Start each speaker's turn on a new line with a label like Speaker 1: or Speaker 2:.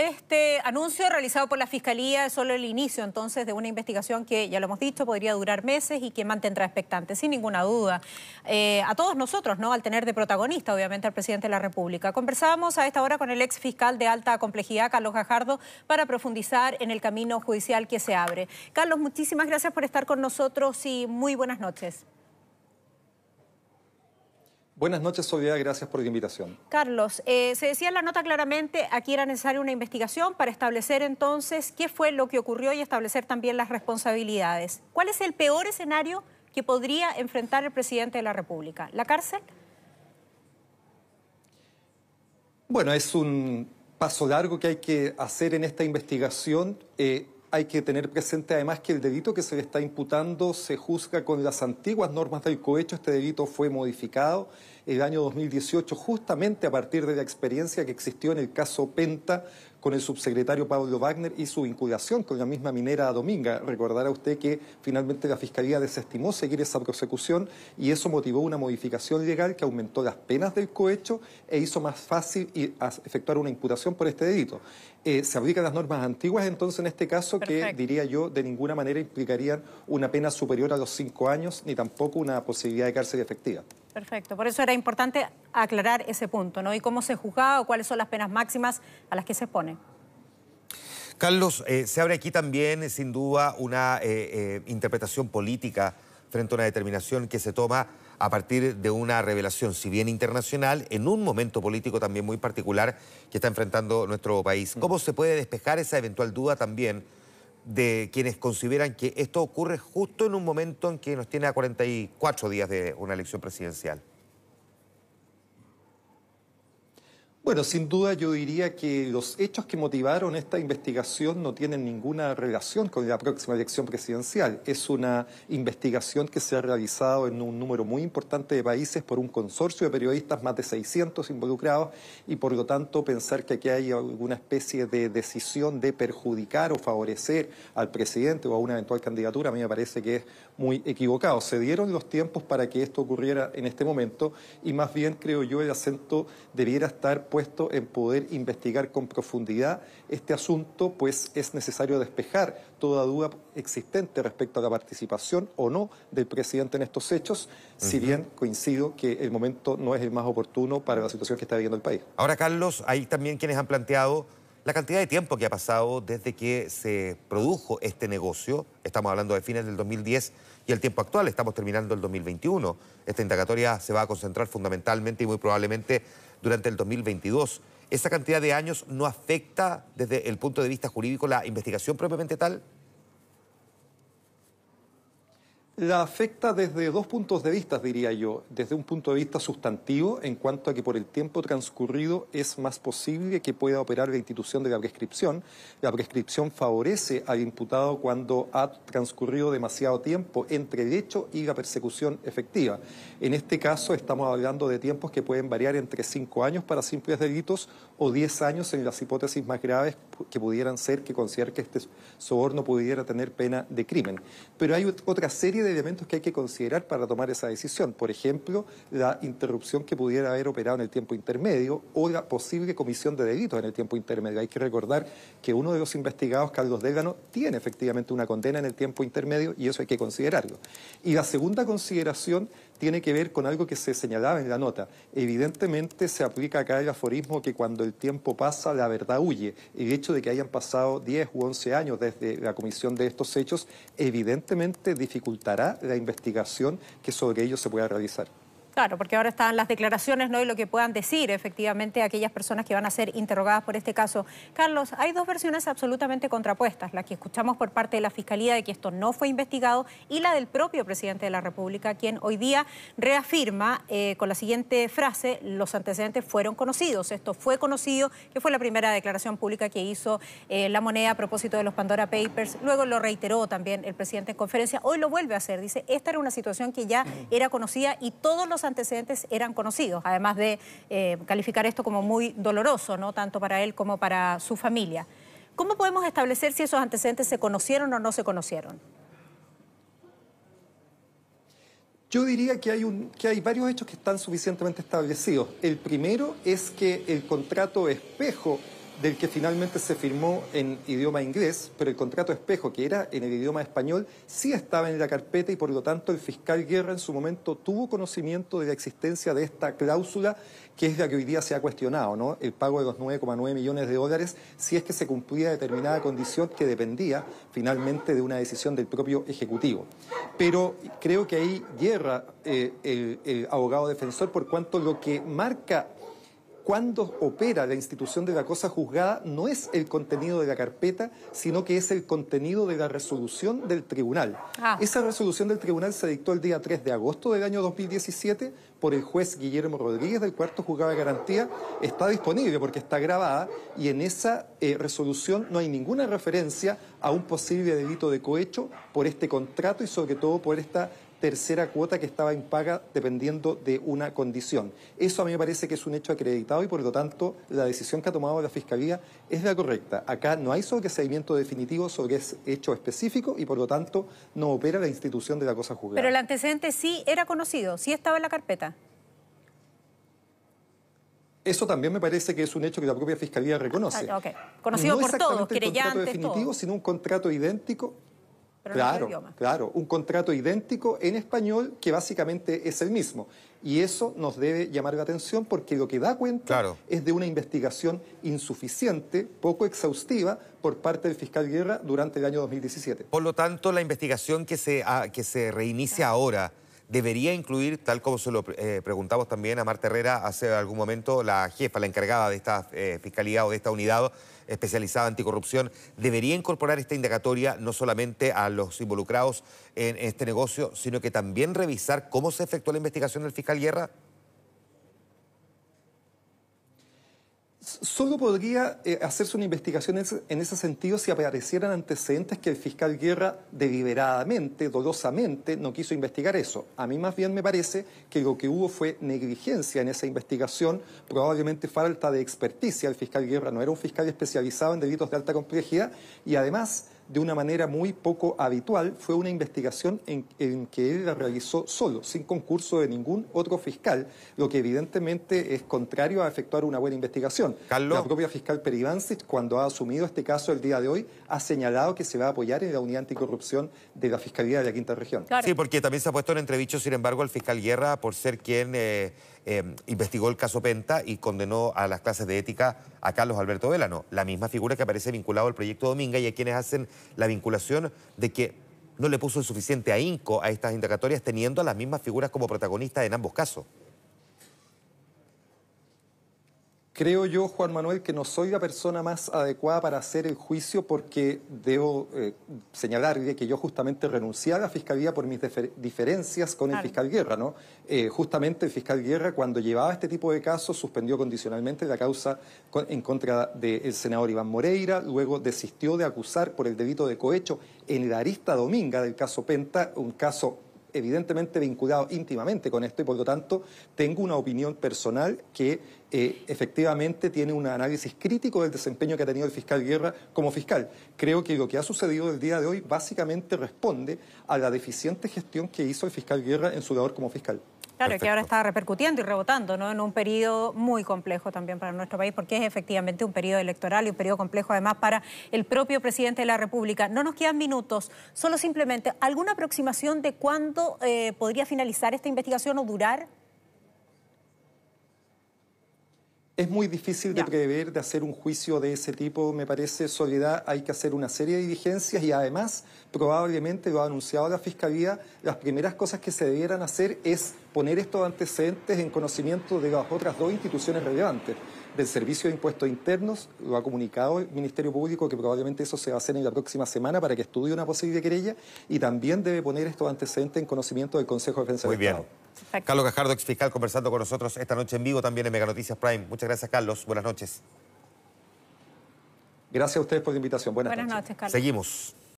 Speaker 1: Este anuncio realizado por la Fiscalía es solo el inicio entonces de una investigación que, ya lo hemos dicho, podría durar meses y que mantendrá expectante, sin ninguna duda, eh, a todos nosotros, ¿no? Al tener de protagonista, obviamente, al presidente de la República. Conversábamos a esta hora con el ex fiscal de alta complejidad, Carlos Gajardo, para profundizar en el camino judicial que se abre. Carlos, muchísimas gracias por estar con nosotros y muy buenas noches.
Speaker 2: Buenas noches, Soledad, gracias por la invitación.
Speaker 1: Carlos, eh, se decía en la nota claramente, aquí era necesaria una investigación para establecer entonces qué fue lo que ocurrió y establecer también las responsabilidades. ¿Cuál es el peor escenario que podría enfrentar el presidente de la República? ¿La cárcel?
Speaker 2: Bueno, es un paso largo que hay que hacer en esta investigación. Eh, hay que tener presente además que el delito que se le está imputando se juzga con las antiguas normas del cohecho. Este delito fue modificado el año 2018 justamente a partir de la experiencia que existió en el caso Penta con el subsecretario Pablo Wagner y su vinculación con la misma minera Dominga. Recordará usted que finalmente la Fiscalía desestimó seguir esa prosecución y eso motivó una modificación legal que aumentó las penas del cohecho e hizo más fácil efectuar una imputación por este delito. Eh, se aplican las normas antiguas entonces en este caso que diría yo de ninguna manera implicarían una pena superior a los cinco años ni tampoco una posibilidad de cárcel efectiva.
Speaker 1: Perfecto, por eso era importante aclarar ese punto, ¿no? Y cómo se juzga o cuáles son las penas máximas a las que se expone.
Speaker 3: Carlos, eh, se abre aquí también, eh, sin duda, una eh, interpretación política frente a una determinación que se toma a partir de una revelación, si bien internacional, en un momento político también muy particular que está enfrentando nuestro país. Mm. ¿Cómo se puede despejar esa eventual duda también? de quienes consideran que esto ocurre justo en un momento en que nos tiene a 44 días de una elección presidencial. Bueno, sin duda yo diría que los
Speaker 2: hechos que motivaron esta investigación no tienen ninguna relación con la próxima elección presidencial. Es una investigación que se ha realizado en un número muy importante de países por un consorcio de periodistas, más de 600 involucrados, y por lo tanto pensar que aquí hay alguna especie de decisión de perjudicar o favorecer al presidente o a una eventual candidatura, a mí me parece que es muy equivocado. Se dieron los tiempos para que esto ocurriera en este momento y más bien creo yo el acento debiera estar puesto en poder investigar con profundidad este asunto, pues es necesario despejar toda duda existente respecto a la participación o no del presidente en estos hechos, si bien coincido que el momento no es el más oportuno para la situación que está viviendo el país.
Speaker 3: Ahora, Carlos, hay también quienes han planteado la cantidad de tiempo que ha pasado desde que se produjo este negocio, estamos hablando de fines del 2010 y el tiempo actual, estamos terminando el 2021. Esta indagatoria se va a concentrar fundamentalmente y muy probablemente durante el 2022. ¿Esa cantidad de años no afecta desde el punto de vista jurídico la investigación propiamente tal? la afecta desde dos puntos de vista, diría yo. Desde un punto de vista
Speaker 2: sustantivo, en cuanto a que por el tiempo transcurrido es más posible que pueda operar la institución de la prescripción. La prescripción favorece al imputado cuando ha transcurrido demasiado tiempo entre el hecho y la persecución efectiva. En este caso estamos hablando de tiempos que pueden variar entre cinco años para simples delitos o diez años en las hipótesis más graves que pudieran ser que considerar que este soborno pudiera tener pena de crimen. Pero hay otra serie de elementos que hay que considerar para tomar esa decisión. Por ejemplo, la interrupción que pudiera haber operado en el tiempo intermedio o la posible comisión de delitos en el tiempo intermedio. Hay que recordar que uno de los investigados, Carlos Delgano, tiene efectivamente una condena en el tiempo intermedio y eso hay que considerarlo. Y la segunda consideración tiene que ver con algo que se señalaba en la nota. Evidentemente se aplica acá el aforismo que cuando el tiempo pasa, la verdad huye. El hecho de que hayan pasado 10 u 11 años desde la comisión de estos hechos, evidentemente dificultará la investigación que sobre ellos se pueda realizar.
Speaker 1: Claro, porque ahora están las declaraciones ¿no? y lo que puedan decir efectivamente aquellas personas que van a ser interrogadas por este caso. Carlos, hay dos versiones absolutamente contrapuestas, la que escuchamos por parte de la Fiscalía de que esto no fue investigado y la del propio presidente de la República, quien hoy día reafirma eh, con la siguiente frase, los antecedentes fueron conocidos, esto fue conocido, que fue la primera declaración pública que hizo eh, la moneda a propósito de los Pandora Papers, luego lo reiteró también el presidente en conferencia, hoy lo vuelve a hacer, dice, esta era una situación que ya era conocida y todos los antecedentes eran conocidos, además de eh, calificar esto como muy doloroso, ¿no? tanto para él como para su familia. ¿Cómo podemos establecer si esos antecedentes se conocieron o no se conocieron?
Speaker 2: Yo diría que hay, que hay varios hechos que están suficientemente establecidos. El primero es que el contrato espejo del que finalmente se firmó en idioma inglés, pero el contrato espejo, que era en el idioma español, sí estaba en la carpeta y por lo tanto el fiscal Guerra en su momento tuvo conocimiento de la existencia de esta cláusula, que es la que hoy día se ha cuestionado, ¿no? El pago de los 9,9 millones de dólares, si es que se cumplía determinada condición que dependía finalmente de una decisión del propio Ejecutivo. Pero creo que ahí Guerra, eh, el abogado defensor, por cuanto lo que marca cuando opera la institución de la cosa juzgada no es el contenido de la carpeta, sino que es el contenido de la resolución del tribunal. Ah. Esa resolución del tribunal se dictó el día 3 de agosto del año 2017 por el juez Guillermo Rodríguez del cuarto juzgado de garantía. Está disponible porque está grabada y en esa eh, resolución no hay ninguna referencia a un posible delito de cohecho por este contrato y sobre todo por esta tercera cuota que estaba impaga dependiendo de una condición. Eso a mí me parece que es un hecho acreditado y por lo tanto la decisión que ha tomado la Fiscalía es la correcta. Acá no hay sobreseguimiento definitivo sobre ese hecho específico y por lo tanto no opera la institución de la cosa juzgada. Pero
Speaker 1: el antecedente sí era conocido, sí estaba en la carpeta.
Speaker 2: Eso también me parece que es un hecho que la propia Fiscalía reconoce. Ah, conocido no por todos, definitivo, sino un contrato idéntico claro, Claro, un contrato idéntico en español que básicamente es el mismo. Y eso nos debe llamar la atención porque lo que da
Speaker 3: cuenta
Speaker 2: es de una investigación insuficiente, poco
Speaker 3: exhaustiva, por parte del fiscal Guerra durante el año 2017. Por lo tanto, la investigación que se, ah, que se reinicia ahora debería incluir, tal como se lo eh, preguntamos también a Marta Herrera hace algún momento, la jefa, la encargada de esta eh, fiscalía o de esta unidad especializada anticorrupción, debería incorporar esta indagatoria no solamente a los involucrados en este negocio, sino que también revisar cómo se efectuó la investigación del fiscal Guerra? Solo podría eh, hacerse una
Speaker 2: investigación en ese sentido si aparecieran antecedentes que el fiscal Guerra deliberadamente, dolosamente, no quiso investigar eso. A mí más bien me parece que lo que hubo fue negligencia en esa investigación, probablemente falta de experticia. El fiscal Guerra no era un fiscal especializado en delitos de alta complejidad y además de una manera muy poco habitual, fue una investigación en, que él la realizó solo, sin concurso de ningún otro fiscal, lo que evidentemente es contrario a efectuar una buena investigación. Carlos. La propia fiscal Perivancic, cuando ha asumido este caso el día de hoy, ha señalado que se va a apoyar en la unidad anticorrupción de la Fiscalía de la
Speaker 3: Quinta Región. Sí, porque también se ha puesto en entrevicho, sin embargo, al fiscal Guerra por ser quien... Eh, eh, investigó el caso Penta y condenó a las clases de ética a Carlos Alberto Vélano, la misma figura que aparece vinculado al proyecto Dominga y a quienes hacen la vinculación de que no le puso el suficiente ahínco a estas indagatorias teniendo a las mismas figuras como protagonistas en ambos casos. creo yo, Juan Manuel, que no soy la persona más adecuada
Speaker 2: para hacer el juicio porque debo eh, señalar señalarle que yo justamente renuncié a la Fiscalía por mis diferencias con el fiscal Guerra, ¿no? Eh, justamente el fiscal Guerra, cuando llevaba este tipo de casos, suspendió condicionalmente la causa en contra del senador Iván Moreira, luego desistió de acusar por el delito de cohecho en el arista dominga del caso Penta, un caso evidentemente vinculado íntimamente con esto y por lo tanto tengo una opinión personal que eh, efectivamente tiene un análisis crítico del desempeño que ha tenido el fiscal Guerra como fiscal. Creo que lo que ha sucedido el día de hoy básicamente responde a la deficiente gestión que hizo el fiscal Guerra en su labor como fiscal.
Speaker 1: Claro, que ahora está repercutiendo y rebotando ¿no? en un periodo muy complejo también para nuestro país, porque es efectivamente un periodo electoral y un periodo complejo además para el propio presidente de la República. No nos quedan minutos, solo simplemente alguna aproximación de cuándo eh, podría finalizar esta investigación o durar
Speaker 2: Es muy difícil de prever, de hacer un juicio de ese tipo, me parece, Soledad, hay que hacer una serie de diligencias y además, probablemente lo ha anunciado la Fiscalía, las primeras cosas que se debieran hacer es poner estos antecedentes en conocimiento de las otras dos instituciones relevantes del Servicio de Impuestos Internos lo ha comunicado el Ministerio Público que probablemente eso se va a hacer en la próxima semana para que estudie una posible querella y también debe poner estos antecedentes en conocimiento del Consejo de Defensa Muy del bien. Muy
Speaker 3: Perfecto. Carlos Gajardo, fiscal conversando con nosotros esta noche en vivo también en Mega Noticias Prime. Muchas gracias, Carlos. Buenas noches. Gracias a ustedes por la invitación. Buenas,
Speaker 1: noches Carlos. Seguimos.